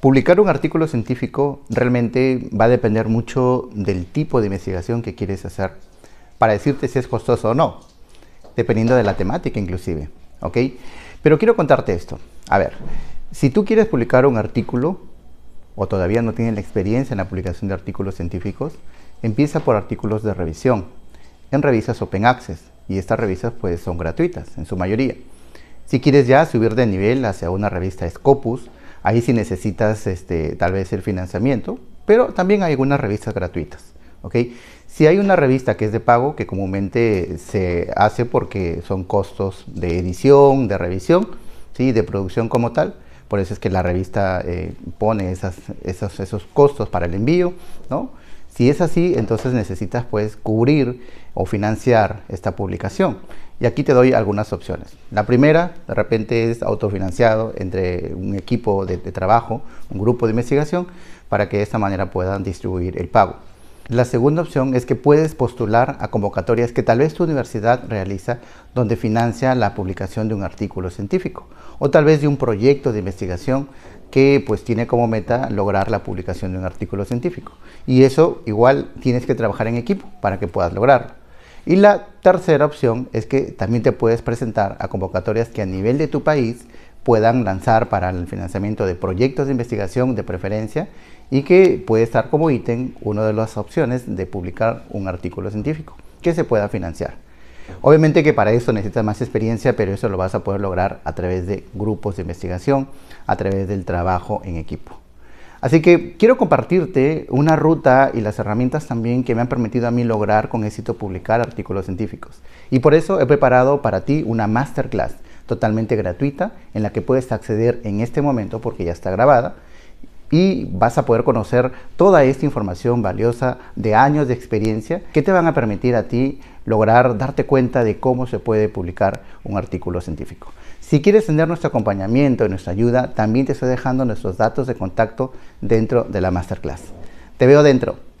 Publicar un artículo científico realmente va a depender mucho del tipo de investigación que quieres hacer para decirte si es costoso o no, dependiendo de la temática inclusive, ¿ok? Pero quiero contarte esto. A ver, si tú quieres publicar un artículo o todavía no tienes la experiencia en la publicación de artículos científicos, empieza por artículos de revisión en revistas Open Access y estas revistas pues son gratuitas en su mayoría. Si quieres ya subir de nivel hacia una revista Scopus, Ahí sí necesitas este, tal vez el financiamiento, pero también hay algunas revistas gratuitas. ¿okay? Si hay una revista que es de pago, que comúnmente se hace porque son costos de edición, de revisión, ¿sí? de producción como tal, por eso es que la revista eh, pone esos, esos costos para el envío, ¿no? Si es así, entonces necesitas pues cubrir o financiar esta publicación. Y aquí te doy algunas opciones. La primera, de repente, es autofinanciado entre un equipo de trabajo, un grupo de investigación, para que de esta manera puedan distribuir el pago. La segunda opción es que puedes postular a convocatorias que tal vez tu universidad realiza donde financia la publicación de un artículo científico o tal vez de un proyecto de investigación que pues tiene como meta lograr la publicación de un artículo científico. Y eso igual tienes que trabajar en equipo para que puedas lograrlo. Y la tercera opción es que también te puedes presentar a convocatorias que a nivel de tu país puedan lanzar para el financiamiento de proyectos de investigación de preferencia y que puede estar como ítem una de las opciones de publicar un artículo científico que se pueda financiar. Obviamente que para eso necesitas más experiencia, pero eso lo vas a poder lograr a través de grupos de investigación, a través del trabajo en equipo. Así que quiero compartirte una ruta y las herramientas también que me han permitido a mí lograr con éxito publicar artículos científicos. Y por eso he preparado para ti una masterclass totalmente gratuita en la que puedes acceder en este momento porque ya está grabada y vas a poder conocer toda esta información valiosa de años de experiencia que te van a permitir a ti lograr darte cuenta de cómo se puede publicar un artículo científico. Si quieres tener nuestro acompañamiento y nuestra ayuda, también te estoy dejando nuestros datos de contacto dentro de la masterclass. Te veo dentro.